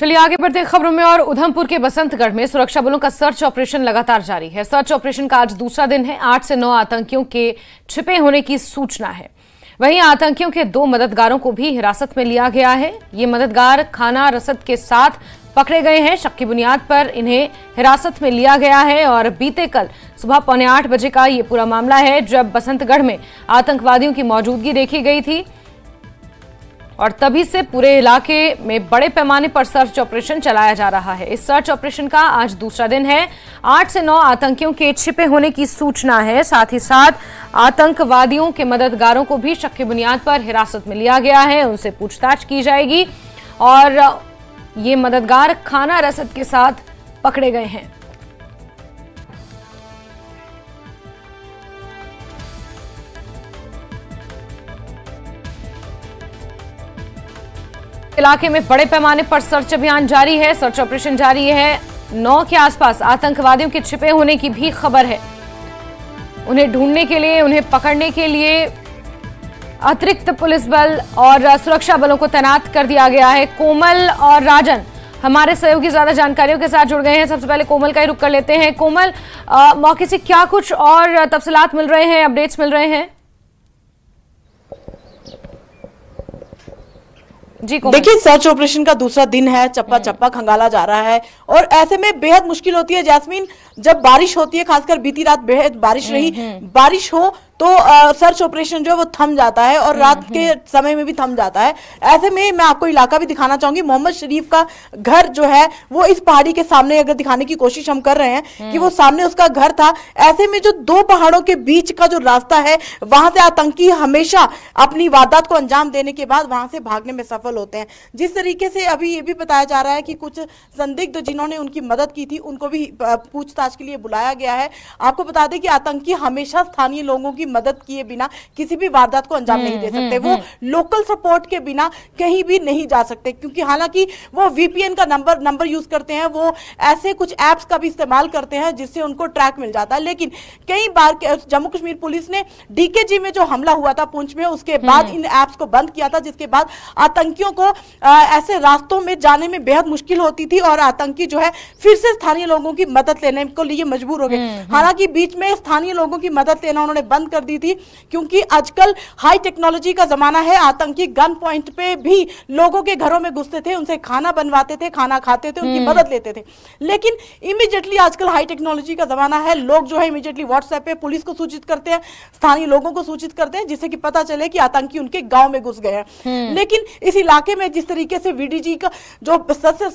चलिए आगे बढ़ते खबरों में और उधमपुर के बसंतगढ़ में सुरक्षा बलों का सर्च ऑपरेशन लगातार जारी है सर्च ऑपरेशन का आज दूसरा दिन है आठ से नौ आतंकियों के छिपे होने की सूचना है वहीं आतंकियों के दो मददगारों को भी हिरासत में लिया गया है ये मददगार खाना रसद के साथ पकड़े गए हैं शक की बुनियाद पर इन्हें हिरासत में लिया गया है और बीते कल सुबह पौने आठ बजे का ये पूरा मामला है जब बसंतगढ़ में आतंकवादियों की मौजूदगी देखी गई थी और तभी से पूरे इलाके में बड़े पैमाने पर सर्च ऑपरेशन चलाया जा रहा है इस सर्च ऑपरेशन का आज दूसरा दिन है आठ से नौ आतंकियों के छिपे होने की सूचना है साथ ही साथ आतंकवादियों के मददगारों को भी शक बुनियाद पर हिरासत में लिया गया है उनसे पूछताछ की जाएगी और ये मददगार खाना रसद के साथ पकड़े गए हैं इलाके में बड़े पैमाने पर सर्च अभियान जारी है सर्च ऑपरेशन जारी है नौ के आसपास आतंकवादियों के छिपे होने की भी खबर है उन्हें ढूंढने के लिए उन्हें पकड़ने के लिए अतिरिक्त पुलिस बल और सुरक्षा बलों को तैनात कर दिया गया है कोमल और राजन हमारे सहयोगी ज्यादा जानकारियों के साथ जुड़ गए हैं सबसे पहले कोमल का ही रुक कर लेते हैं कोमल आ, मौके से क्या कुछ और तफसलात मिल रहे हैं अपडेट्स मिल रहे हैं जी देखिए सर्च ऑपरेशन का दूसरा दिन है चप्पा चप्पा खंगाला जा रहा है और ऐसे में बेहद मुश्किल होती है जैस्मीन जब बारिश होती है खासकर बीती रात बेहद बारिश हम्म, रही हम्म। बारिश हो तो सर्च ऑपरेशन जो है वो थम जाता है और रात के हम्म, हम्म। समय में भी थम जाता है ऐसे में मैं आपको इलाका भी दिखाना चाहूंगी मोहम्मद शरीफ का घर जो है वो इस पहाड़ी के सामने अगर दिखाने की कोशिश हम कर रहे हैं कि वो हम्म। सामने उसका घर था ऐसे में जो दो पहाड़ों के बीच का जो रास्ता है वहां से आतंकी हमेशा अपनी वारदात को अंजाम देने के बाद वहां से भागने में सफल होते हैं जिस तरीके से अभी ये भी बताया जा रहा है कि कुछ संदिग्ध जिन्होंने उनकी मदद की थी उनको भी पूछताछ के लिए बुलाया गया है आपको बता दें कि आतंकी हमेशा स्थानीय लोगों की मदद किए बिना किसी भी वारदात को अंजाम नहीं दे हम्म, सकते हम्म, वो लोकल हम्म। सपोर्ट के बिना कहीं भी नहीं जा सकते क्योंकि हालांकि वो वीपीएन का नंबर नंबर यूज करते हैं वो ऐसे कुछ एप्स का भी इस्तेमाल करते हैं जिससे उनको ट्रैक मिल जाता है लेकिन कई बार जम्मू कश्मीर पुलिस ने डीके जी में जो हमला हुआ था पुंछ में उसके बाद इन एप्स को बंद किया था जिसके बाद आतंकियों को आ, ऐसे रास्तों में जाने में बेहद मुश्किल होती थी और आतंकी जो है फिर से स्थानीय लोगों की मदद लेने को लिए मजबूर हो गए हालांकि बीच में स्थानीय लोगों की मदद लेना उन्होंने बंद कर कर दी थी क्योंकि आजकल हाई टेक्नोलॉजी का ज़माना है आतंकी गन पॉइंट पे भी लोगों के घरों में घुसते थे उनसे खाना बनवाते थे खाना खाते थे उनकी हम्म। मदद लेते थे लेकिन इमिजिएटली आजकल हाई टेक्नोलॉजी का ज़माना है लोग जो है इमिजिएटली व्हाट्सएप पे पुलिस को सूचित करते हैं स्थानीय लोगों को सूचित करते हैं जिससे कि पता चले कि आतंकी उनके गांव में घुस गए हैं हम्म। लेकिन इस इलाके में जिस तरीके से वीडीजी का जो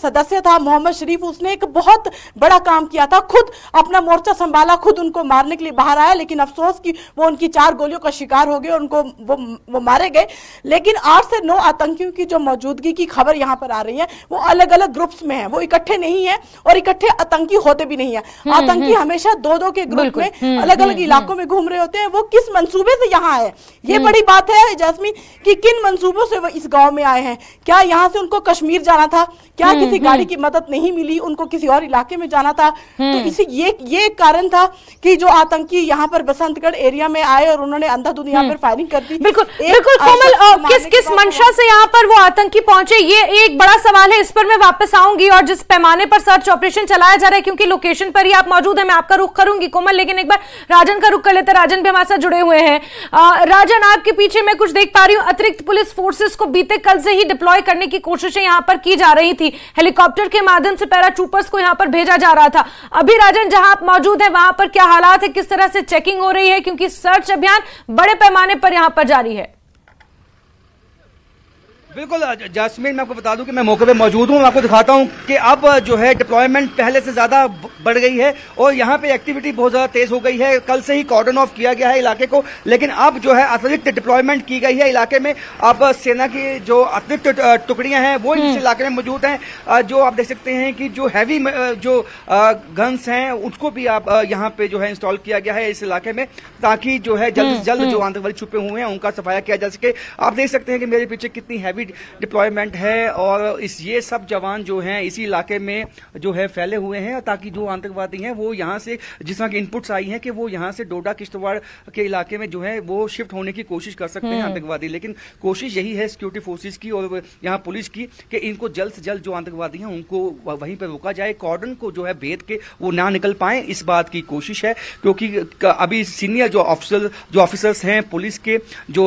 सदस्य था मोहम्मद शरीफ उसने एक बहुत बड़ा काम किया था खुद अपना मोर्चा संभाला खुद उनको मारने के लिए बाहर आया लेकिन अफसोस की वो उनकी चार गोलियों का शिकार हो गए और उनको वो वो मारे गए लेकिन आठ से नौ आतंकियों की जो मौजूदगी की खबर यहाँ पर आ रही है वो अलग अलग ग्रुप्स में है वो इकट्ठे नहीं है और इकट्ठे आतंकी होते भी नहीं है हम्म, हम्म। आतंकी हमेशा दो दो के ग्रुप में हम्म, अलग अलग इलाकों में घूम रहे होते हैं वो किस मनसूबे से यहाँ आए ये बड़ी बात है जैसमी की किन मनसूबों से वो इस गाँव में आए हैं क्या यहाँ से उनको कश्मीर जाना था क्या किसी गाड़ी की मदद नहीं मिली उनको किसी और इलाके में जाना था तो इसी ये ये कारण था कि जो आतंकी यहाँ पर बसंतगढ़ एरिया में आए और उन्होंने अंधाधुंध यहाँ हम्म। पर फायरिंग कर दी बिल्कुल बिल्कुल कोमल किस किस मंशा से यहाँ पर वो आतंकी पहुंचे ये एक बड़ा सवाल है इस पर मैं वापस आऊंगी और जिस पैमाने पर सर्च ऑपरेशन चलाया जा रहा है क्योंकि लोकेशन पर ही आप मौजूद है मैं आपका रुख करूंगी कोमल लेकिन एक बार राजन का रुख कर लेते राजन भी हमारे साथ जुड़े हुए हैं राजन आपके पीछे मैं कुछ देख पा रही हूँ अतिरिक्त पुलिस फोर्सेस को बीते कल से ही डिप्लॉय करने की कोशिशें यहाँ पर की जा रही थी हेलीकॉप्टर के माध्यम से पैरा पैराट्रूपर्स को यहाँ पर भेजा जा रहा था अभी राजन जहां आप मौजूद है वहां पर क्या हालात है किस तरह से चेकिंग हो रही है क्योंकि सर्च अभियान बड़े पैमाने पर यहां पर जारी है बिल्कुल जासमीन मैं आपको बता दूं कि मैं मौके पे मौजूद हूं मैं आपको दिखाता हूं कि अब जो है डिप्लॉयमेंट पहले से ज़्यादा बढ़ गई है और यहाँ पे एक्टिविटी बहुत ज़्यादा तेज़ हो गई है कल से ही कॉर्डन ऑफ किया गया है इलाके को लेकिन अब जो है अतिरिक्त डिप्लॉयमेंट की गई है इलाके में अब सेना की जो अतिरिक्त टुकड़ियां हैं वो इस हम्म। इलाके में मौजूद हैं जो आप देख सकते हैं कि जो हैवी जो गन्स हैं उसको भी आप यहाँ पे जो है इंस्टॉल किया गया है इस इलाके में ताकि जो है जल्द से हम्म, जल्द जो हम्म। आतंकवादी छुपे हुए हैं उनका सफाया किया जा सके आप देख सकते हैं कि मेरे पीछे कितनी हैवी भी डिप्लॉयमेंट है और इस ये सब जवान जो हैं इसी इलाके में जो है फैले हुए हैं ताकि जो आतंकवादी हैं वो यहाँ से जिस तरह की इनपुट्स आई हैं कि वो यहाँ से डोडा किश्तवाड़ के इलाके में जो है वो शिफ्ट होने की कोशिश कर सकते हैं हम्म। आतंकवादी लेकिन कोशिश यही है सिक्योरिटी फोर्सेज की और यहाँ पुलिस की कि इनको जल्द से जल्द जो आतंकवादी हैं उनको वहीं पर रोका जाए कॉर्डन को जो है भेद के वो ना निकल पाए इस बात की कोशिश है क्योंकि अभी सीनियर जो ऑफिसर जो ऑफिसर्स हैं पुलिस के जो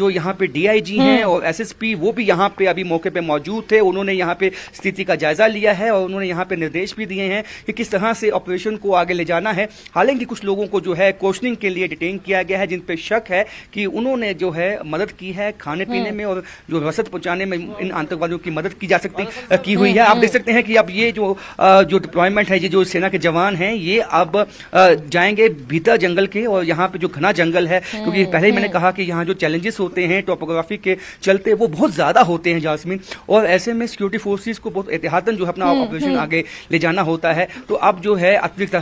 जो यहाँ पे डीआईजी हैं हम्म। और एसएसपी वो भी भी यहाँ पे अभी मौके पे मौजूद थे उन्होंने यहाँ पे स्थिति का जायजा लिया है और उन्होंने यहाँ पे निर्देश भी दिए हैं कि किस तरह से ऑपरेशन को आगे ले जाना है हालांकि कुछ लोगों को जो है क्वेश्चनिंग के लिए डिटेन किया गया है जिन पे शक है कि उन्होंने जो है मदद की है खाने पीने हम्म। में और जो रसद पहुंचाने में इन आतंकवादियों की मदद की जा सकती की हुई है आप हम्म, देख सकते हैं कि अब ये जो जो डिप्लॉयमेंट है ये जो सेना के जवान है ये अब जाएंगे भीतर जंगल के और यहाँ पे जो घना जंगल है हम्म, क्योंकि पहले ही मैंने कहा कि यहाँ जो चैलेंजेस होते हैं टोपोग्राफी के चलते वो बहुत ज्यादा ज़्यादा होते हैं जासमिन और ऐसे में सिक्योरिटी फोर्सेज को बहुत एहतियातन जो है अपना ऑपरेशन हम्म, हम्म। आगे ले जाना होता है तो अब जो है अतिरिक्त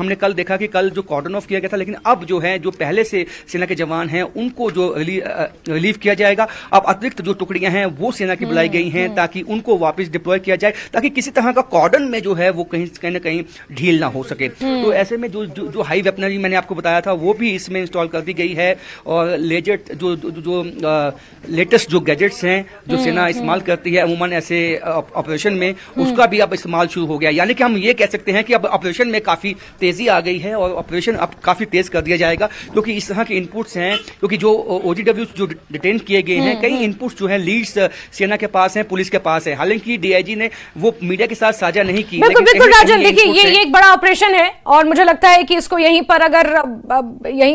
हमने कल देखा कि कल जो कॉर्डन ऑफ किया गया था लेकिन अब जो है जो पहले से सेना के जवान हैं उनको जो रिलीव किया जाएगा अब अतिरिक्त जो टुकड़ियां हैं वो सेना की बुलाई हम्म, गई हैं ताकि उनको वापस डिप्लॉय किया जाए ताकि किसी तरह का कॉर्डन में जो है वो कहीं कहीं ना कहीं ढील ना हो सके तो ऐसे में जो जो, हाई वेपनरी मैंने आपको बताया था वो भी इसमें इंस्टॉल कर दी गई है और लेजेट जो जो, जो लेटेस्ट जो गैजेट्स हैं जो सेना हम्म, इस्तेमाल हम्म। करती है अमूमन ऐसे ऑपरेशन में हम्म। उसका भी अब इस्तेमाल शुरू हो गया यानी कि हम ये कह सकते हैं कि अब ऑपरेशन में काफ़ी तेज़ी आ गई है और ऑपरेशन अब काफ़ी तेज़ कर दिया जाएगा क्योंकि इस तरह के इनपुट्स हैं क्योंकि जो ओजीडब्ल्यू जो डिटेन किए गए हैं कई इनपुट्स जो है लीड्स सेना के पास है पुलिस के पास है हालांकि डीआईजी ने वो मीडिया के साथ साझा नहीं की बिल्कुल राजन देखिए ये एक बड़ा ऑपरेशन है और मुझे लगता है कि इसको यहीं पर अगर यहीं